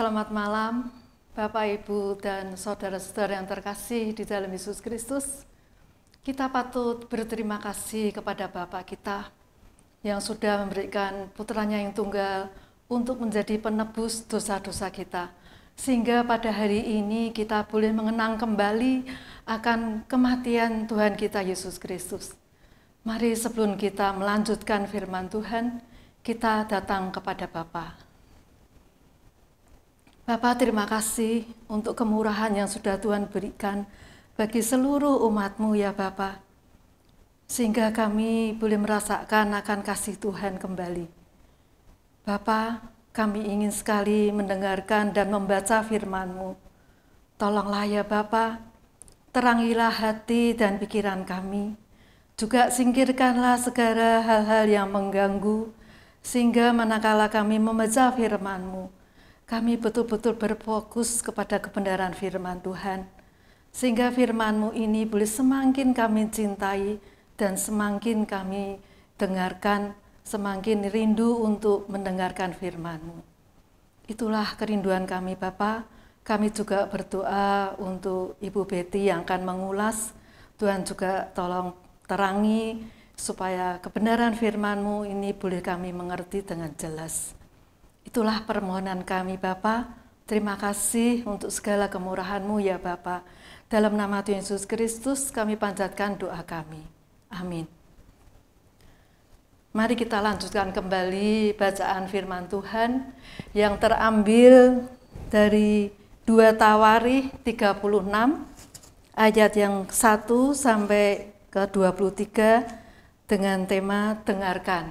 Selamat malam, Bapak, Ibu, dan saudara-saudara yang terkasih di dalam Yesus Kristus. Kita patut berterima kasih kepada Bapak kita yang sudah memberikan putranya yang tunggal untuk menjadi penebus dosa-dosa kita. Sehingga pada hari ini kita boleh mengenang kembali akan kematian Tuhan kita Yesus Kristus. Mari sebelum kita melanjutkan firman Tuhan, kita datang kepada Bapak. Bapak terima kasih untuk kemurahan yang sudah Tuhan berikan bagi seluruh umatmu ya Bapak. Sehingga kami boleh merasakan akan kasih Tuhan kembali. Bapak, kami ingin sekali mendengarkan dan membaca Firmanmu. Tolonglah ya Bapak, terangilah hati dan pikiran kami. Juga singkirkanlah segala hal-hal yang mengganggu, sehingga manakala kami membaca firman-Mu, kami betul-betul berfokus kepada kebenaran firman Tuhan, sehingga firman-Mu ini boleh semakin kami cintai dan semakin kami dengarkan, semakin rindu untuk mendengarkan firman-Mu. Itulah kerinduan kami Bapa. Kami juga berdoa untuk Ibu Betty yang akan mengulas. Tuhan juga tolong terangi supaya kebenaran firman-Mu ini boleh kami mengerti dengan jelas. Itulah permohonan kami Bapa. Terima kasih untuk segala kemurahan-Mu ya Bapa. Dalam nama Tuhan Yesus Kristus kami panjatkan doa kami. Amin. Mari kita lanjutkan kembali bacaan firman Tuhan yang terambil dari 2 Tawari 36 ayat yang 1 sampai ke 23 dengan tema dengarkan.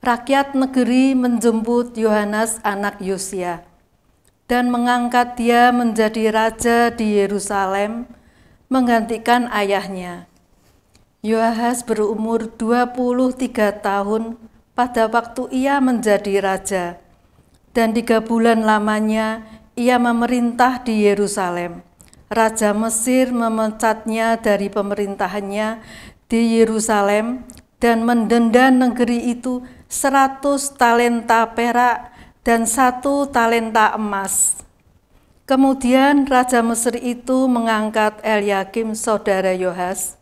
rakyat negeri menjemput Yohanes anak Yosia dan mengangkat dia menjadi raja di Yerusalem menggantikan ayahnya. Yohanes berumur 23 tahun pada waktu ia menjadi raja dan tiga bulan lamanya ia memerintah di Yerusalem. Raja Mesir memecatnya dari pemerintahannya di Yerusalem dan mendenda negeri itu seratus talenta perak dan satu talenta emas. Kemudian Raja Mesir itu mengangkat Eliakim saudara Yohas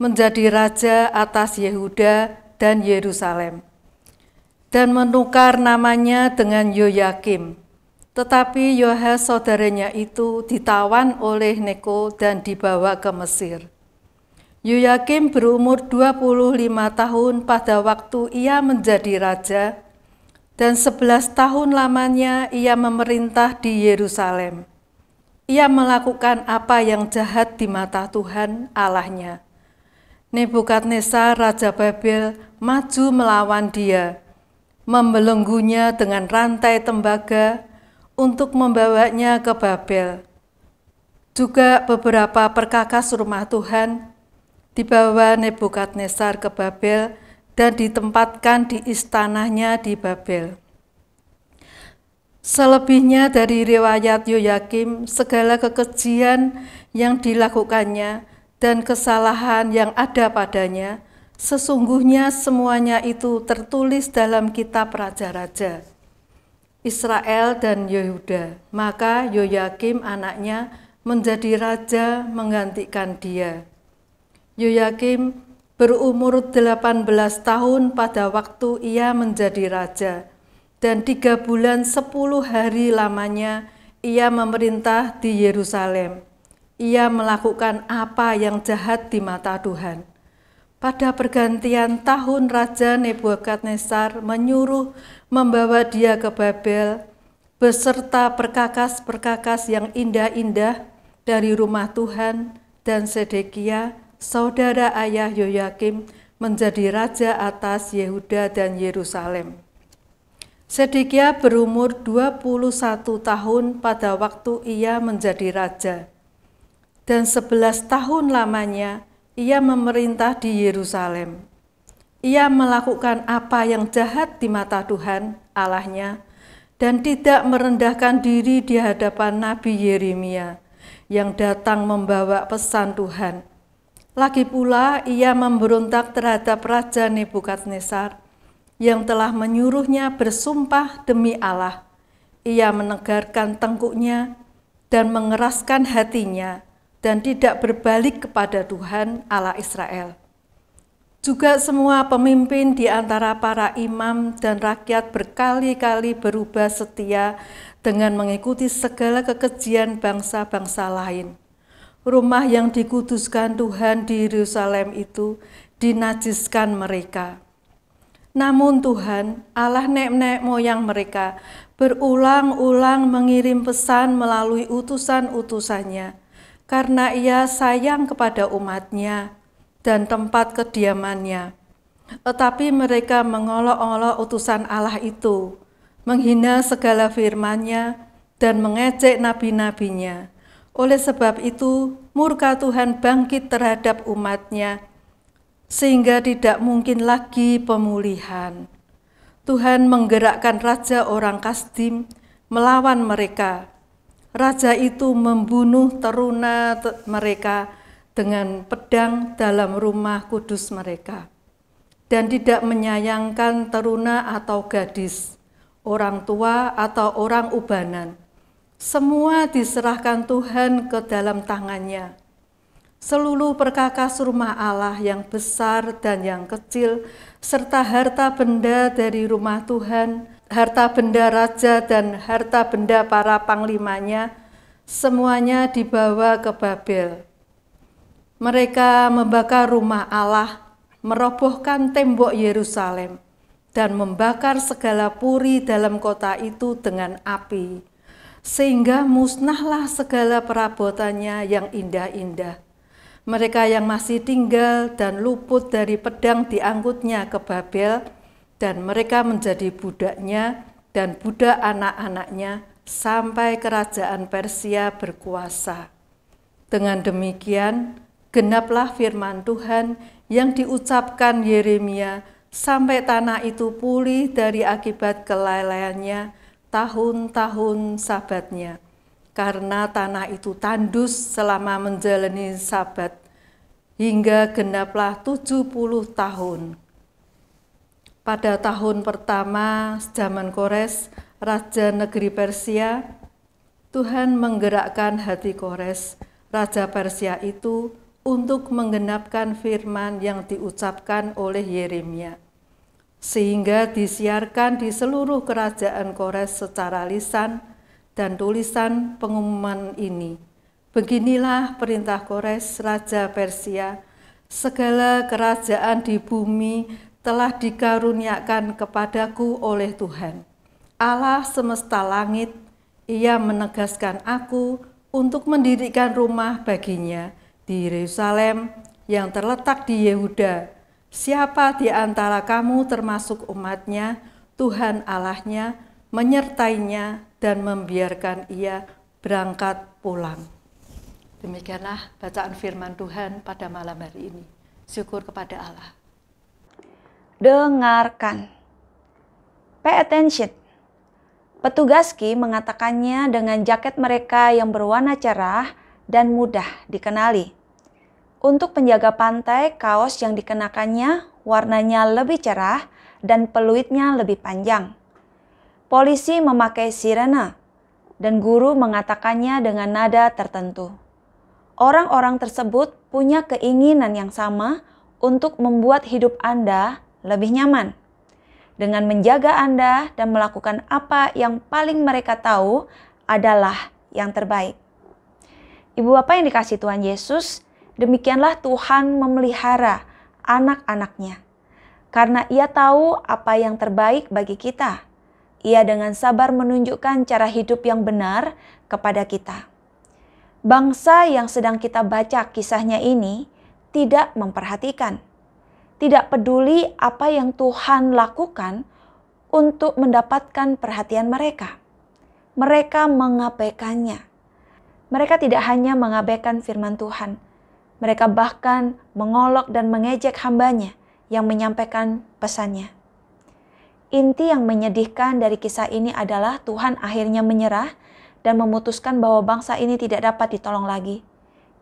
menjadi raja atas Yehuda dan Yerusalem dan menukar namanya dengan Yoyakim. Tetapi Yohas saudaranya itu ditawan oleh Neko dan dibawa ke Mesir. Yoyakim berumur 25 tahun pada waktu ia menjadi raja, dan 11 tahun lamanya ia memerintah di Yerusalem. Ia melakukan apa yang jahat di mata Tuhan Allahnya. Nebukadnezar Raja Babel maju melawan dia, membelenggunya dengan rantai tembaga untuk membawanya ke Babel. Juga beberapa perkakas rumah Tuhan dibawa Nebukadnezar ke Babel dan ditempatkan di istanahnya di Babel. Selebihnya dari riwayat Yoyakim, segala kekejian yang dilakukannya dan kesalahan yang ada padanya, sesungguhnya semuanya itu tertulis dalam kitab Raja-Raja. Israel dan Yehuda, maka Yoyakim anaknya menjadi raja menggantikan dia. Yoyakim berumur 18 tahun pada waktu ia menjadi raja, dan tiga bulan sepuluh hari lamanya ia memerintah di Yerusalem. Ia melakukan apa yang jahat di mata Tuhan. Pada pergantian tahun Raja Nebukadnezar menyuruh membawa dia ke Babel beserta perkakas-perkakas yang indah-indah dari rumah Tuhan dan Sedekiah saudara ayah Yoyakim, menjadi raja atas Yehuda dan Yerusalem. Sedekia berumur 21 tahun pada waktu ia menjadi raja. Dan 11 tahun lamanya ia memerintah di Yerusalem. Ia melakukan apa yang jahat di mata Tuhan Allahnya dan tidak merendahkan diri di hadapan Nabi Yeremia yang datang membawa pesan Tuhan lagi pula ia memberontak terhadap Raja Nebukadnesar yang telah menyuruhnya bersumpah demi Allah. Ia menegarkan tengkuknya dan mengeraskan hatinya dan tidak berbalik kepada Tuhan Allah Israel. Juga semua pemimpin di antara para imam dan rakyat berkali-kali berubah setia dengan mengikuti segala kekejian bangsa-bangsa lain rumah yang dikuduskan Tuhan di Yerusalem itu dinajiskan mereka. Namun Tuhan, Allah nenek moyang mereka, berulang-ulang mengirim pesan melalui utusan-utusannya, karena ia sayang kepada umatnya dan tempat kediamannya. Tetapi mereka mengolok-olok utusan Allah itu, menghina segala firmannya, dan mengecek nabi-nabinya. Oleh sebab itu, murka Tuhan bangkit terhadap umatnya, sehingga tidak mungkin lagi pemulihan. Tuhan menggerakkan Raja orang Kasdim melawan mereka. Raja itu membunuh teruna mereka dengan pedang dalam rumah kudus mereka dan tidak menyayangkan teruna atau gadis, orang tua atau orang ubanan, semua diserahkan Tuhan ke dalam tangannya. Seluruh perkakas rumah Allah yang besar dan yang kecil, serta harta benda dari rumah Tuhan, harta benda raja dan harta benda para panglimanya, semuanya dibawa ke Babel. Mereka membakar rumah Allah, merobohkan tembok Yerusalem, dan membakar segala puri dalam kota itu dengan api sehingga musnahlah segala perabotannya yang indah-indah. Mereka yang masih tinggal dan luput dari pedang diangkutnya ke Babel, dan mereka menjadi budaknya dan budak anak-anaknya sampai kerajaan Persia berkuasa. Dengan demikian, genaplah firman Tuhan yang diucapkan Yeremia sampai tanah itu pulih dari akibat kelalaiannya tahun-tahun sabatnya. Karena tanah itu tandus selama menjalani sabat, hingga genaplah 70 tahun. Pada tahun pertama zaman Kores, Raja Negeri Persia, Tuhan menggerakkan hati Kores, Raja Persia itu, untuk menggenapkan firman yang diucapkan oleh Yeremia sehingga disiarkan di seluruh kerajaan Kores secara lisan dan tulisan pengumuman ini. Beginilah perintah Kores, Raja Persia, segala kerajaan di bumi telah dikaruniakan kepadaku oleh Tuhan. Allah semesta langit, ia menegaskan aku untuk mendirikan rumah baginya di Yerusalem yang terletak di Yehuda, Siapa di antara kamu termasuk umatnya, Tuhan Allahnya menyertainya dan membiarkan ia berangkat pulang. Demikianlah bacaan firman Tuhan pada malam hari ini. Syukur kepada Allah. Dengarkan. Pay attention. Petugas Ki mengatakannya dengan jaket mereka yang berwarna cerah dan mudah dikenali. Untuk penjaga pantai, kaos yang dikenakannya warnanya lebih cerah dan peluitnya lebih panjang. Polisi memakai sirena dan guru mengatakannya dengan nada tertentu. Orang-orang tersebut punya keinginan yang sama untuk membuat hidup Anda lebih nyaman. Dengan menjaga Anda dan melakukan apa yang paling mereka tahu adalah yang terbaik. Ibu bapak yang dikasih Tuhan Yesus, Demikianlah Tuhan memelihara anak-anaknya. Karena ia tahu apa yang terbaik bagi kita. Ia dengan sabar menunjukkan cara hidup yang benar kepada kita. Bangsa yang sedang kita baca kisahnya ini tidak memperhatikan, tidak peduli apa yang Tuhan lakukan untuk mendapatkan perhatian mereka. Mereka mengabaikannya. Mereka tidak hanya mengabaikan firman Tuhan, mereka bahkan mengolok dan mengejek hambanya yang menyampaikan pesannya. Inti yang menyedihkan dari kisah ini adalah Tuhan akhirnya menyerah dan memutuskan bahwa bangsa ini tidak dapat ditolong lagi.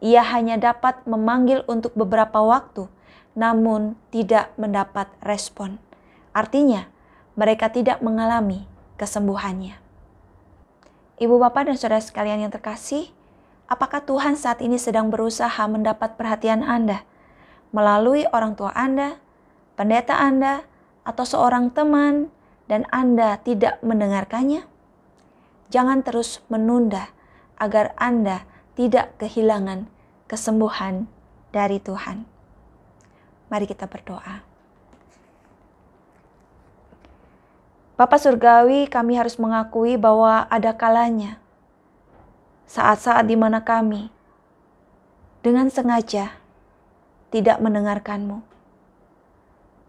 Ia hanya dapat memanggil untuk beberapa waktu, namun tidak mendapat respon. Artinya, mereka tidak mengalami kesembuhannya. Ibu, bapak, dan saudara sekalian yang terkasih, apakah Tuhan saat ini sedang berusaha mendapat perhatian Anda melalui orang tua Anda, pendeta Anda, atau seorang teman, dan Anda tidak mendengarkannya? Jangan terus menunda agar Anda tidak kehilangan kesembuhan dari Tuhan. Mari kita berdoa. Bapak Surgawi, kami harus mengakui bahwa ada kalanya saat-saat di mana kami dengan sengaja tidak mendengarkanmu.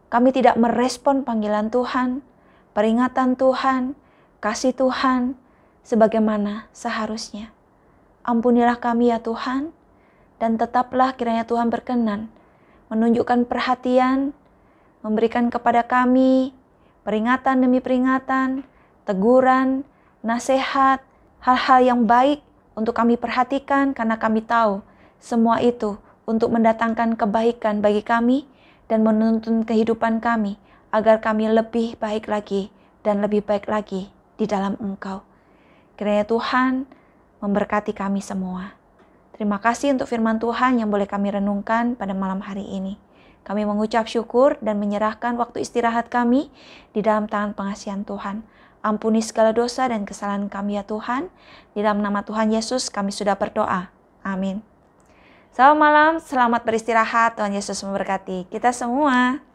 Kami tidak merespon panggilan Tuhan, peringatan Tuhan, kasih Tuhan sebagaimana seharusnya. Ampunilah kami ya Tuhan dan tetaplah kiranya Tuhan berkenan menunjukkan perhatian, memberikan kepada kami peringatan demi peringatan, teguran, nasihat, hal-hal yang baik untuk kami perhatikan karena kami tahu semua itu untuk mendatangkan kebaikan bagi kami dan menuntun kehidupan kami agar kami lebih baik lagi dan lebih baik lagi di dalam Engkau. Kiranya Tuhan memberkati kami semua. Terima kasih untuk firman Tuhan yang boleh kami renungkan pada malam hari ini. Kami mengucap syukur dan menyerahkan waktu istirahat kami di dalam tangan pengasihan Tuhan. Ampuni segala dosa dan kesalahan kami ya Tuhan. Di dalam nama Tuhan Yesus kami sudah berdoa. Amin. Selamat malam, selamat beristirahat. Tuhan Yesus memberkati kita semua.